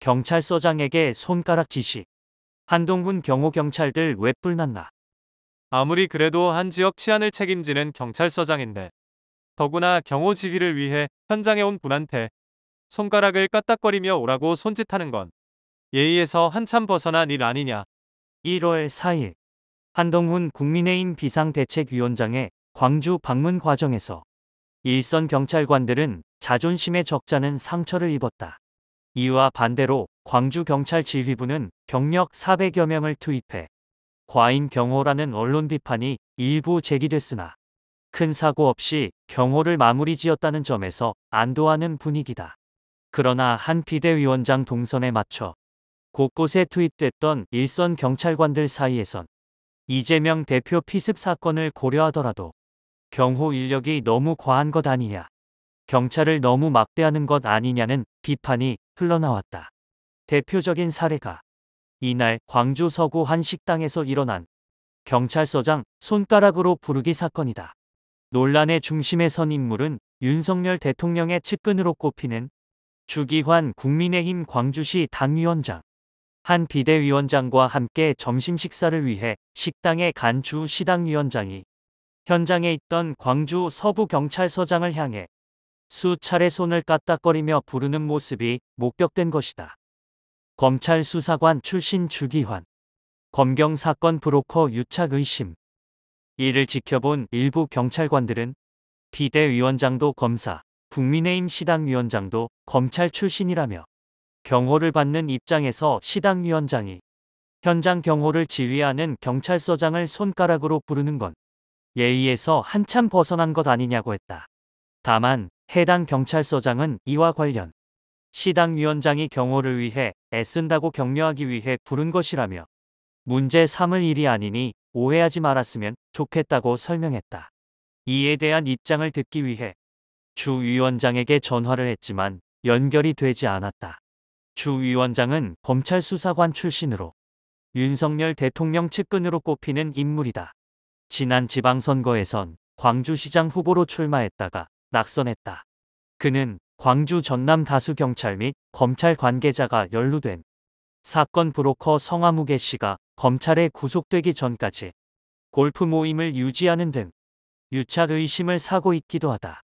경찰서장에게 손가락 지시. 한동훈 경호 경찰들 왜불났나 아무리 그래도 한 지역 치안을 책임지는 경찰서장인데 더구나 경호 지휘를 위해 현장에 온 분한테 손가락을 까딱거리며 오라고 손짓하는 건 예의에서 한참 벗어난 일 아니냐. 1월 4일 한동훈 국민의힘 비상대책위원장의 광주 방문 과정에서 일선 경찰관들은 자존심에 적잖은 상처를 입었다. 이와 반대로 광주경찰 지휘부는 경력 400여 명을 투입해 과잉 경호라는 언론 비판이 일부 제기됐으나 큰 사고 없이 경호를 마무리 지었다는 점에서 안도하는 분위기다. 그러나 한 비대위원장 동선에 맞춰 곳곳에 투입됐던 일선 경찰관들 사이에선 이재명 대표 피습 사건을 고려하더라도 경호 인력이 너무 과한 것 아니냐. 경찰을 너무 막대하는 것 아니냐는 비판이 흘러나왔다. 대표적인 사례가 이날 광주 서구 한 식당에서 일어난 경찰서장 손가락으로 부르기 사건이다. 논란의 중심에 선 인물은 윤석열 대통령의 측근으로 꼽히는 주기환 국민의힘 광주시 당위원장, 한 비대위원장과 함께 점심 식사를 위해 식당에 간 주 시당위원장이 현장에 있던 광주 서부경찰서장을 향해 수차례 손을 까딱거리며 부르는 모습이 목격된 것이다. 검찰 수사관 출신 주기환, 검경 사건 브로커 유착 의심. 이를 지켜본 일부 경찰관들은 비대위원장도 검사, 국민의힘 시당위원장도 검찰 출신이라며 경호를 받는 입장에서 시당위원장이 현장 경호를 지휘하는 경찰서장을 손가락으로 부르는 건 예의에서 한참 벗어난 것 아니냐고 했다. 다만 해당 경찰서장은 이와 관련 시당 위원장이 경호를 위해 애쓴다고 격려하기 위해 부른 것이라며 문제 삼을 일이 아니니 오해하지 말았으면 좋겠다고 설명했다. 이에 대한 입장을 듣기 위해 주 위원장에게 전화를 했지만 연결이 되지 않았다. 주 위원장은 검찰 수사관 출신으로 윤석열 대통령 측근으로 꼽히는 인물이다. 지난 지방선거에선 광주시장 후보로 출마했다가 낙선했다. 그는 광주 전남 다수 경찰 및 검찰 관계자가 연루된 사건 브로커 성화무개 씨가 검찰에 구속되기 전까지 골프 모임을 유지하는 등 유착 의심을 사고 있기도 하다.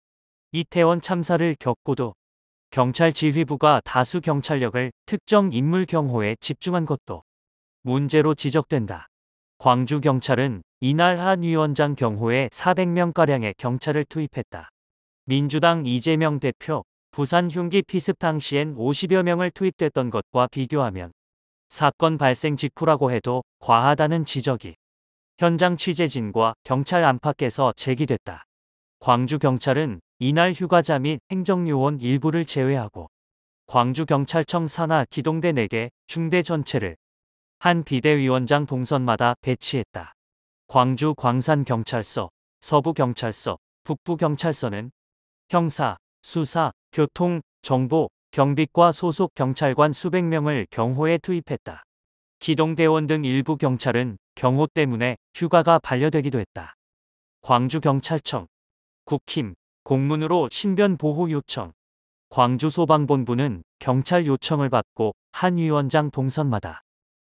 이태원 참사를 겪고도 경찰 지휘부가 다수 경찰력을 특정 인물 경호에 집중한 것도 문제로 지적된다. 광주 경찰은 이날 한 위원장 경호에 400명가량의 경찰을 투입했다. 민주당 이재명 대표 부산 흉기 피습 당시엔 50여 명을 투입됐던 것과 비교하면 사건 발생 직후라고 해도 과하다는 지적이 현장 취재진과 경찰 안팎에서 제기됐다. 광주경찰은 이날 휴가자 및 행정요원 일부를 제외하고 광주경찰청 산하 기동대 내개 중대 전체를 한 비대위원장 동선마다 배치했다. 광주 광산경찰서, 서부경찰서, 북부경찰서는 형사, 수사, 교통, 정보, 경비과 소속 경찰관 수백 명을 경호에 투입했다. 기동대원 등 일부 경찰은 경호 때문에 휴가가 반려되기도 했다. 광주경찰청, 국힘, 공문으로 신변보호 요청. 광주소방본부는 경찰 요청을 받고 한 위원장 동선마다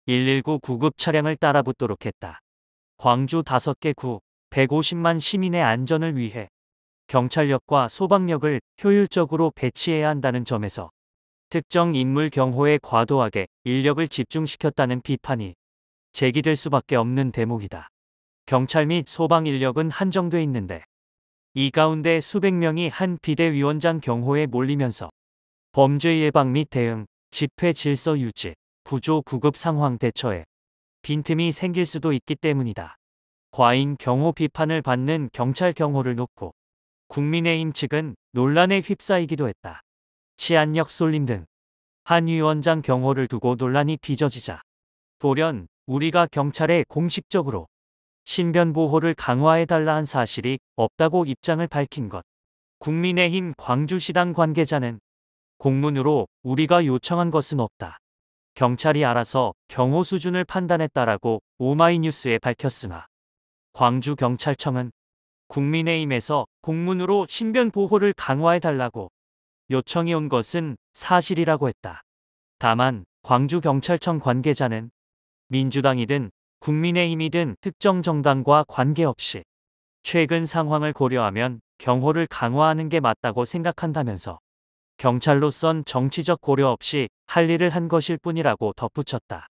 119 구급 차량을 따라 붙도록 했다. 광주 5개 구 150만 시민의 안전을 위해 경찰력과 소방력을 효율적으로 배치해야 한다는 점에서 특정 인물 경호에 과도하게 인력을 집중시켰다는 비판이 제기될 수밖에 없는 대목이다. 경찰 및 소방 인력은 한정돼 있는데 이 가운데 수백 명이 한 비대위원장 경호에 몰리면서 범죄 예방 및 대응, 집회 질서 유지, 구조 구급 상황 대처에 빈틈이 생길 수도 있기 때문이다. 과잉 경호 비판을 받는 경찰 경호를 놓고 국민의힘 측은 논란에 휩싸이기도 했다. 치안력 쏠림 등 한 위원장 경호를 두고 논란이 빚어지자 돌연 우리가 경찰에 공식적으로 신변 보호를 강화해달라 한 사실이 없다고 입장을 밝힌 것. 국민의힘 광주시당 관계자는 공문으로 우리가 요청한 것은 없다. 경찰이 알아서 경호 수준을 판단했다라고 오마이뉴스에 밝혔으나 광주경찰청은 국민의힘에서 공문으로 신변 보호를 강화해달라고 요청이 온 것은 사실이라고 했다. 다만 광주경찰청 관계자는 민주당이든 국민의힘이든 특정 정당과 관계없이 최근 상황을 고려하면 경호를 강화하는 게 맞다고 생각한다면서 경찰로선 정치적 고려 없이 할 일을 한 것일 뿐이라고 덧붙였다.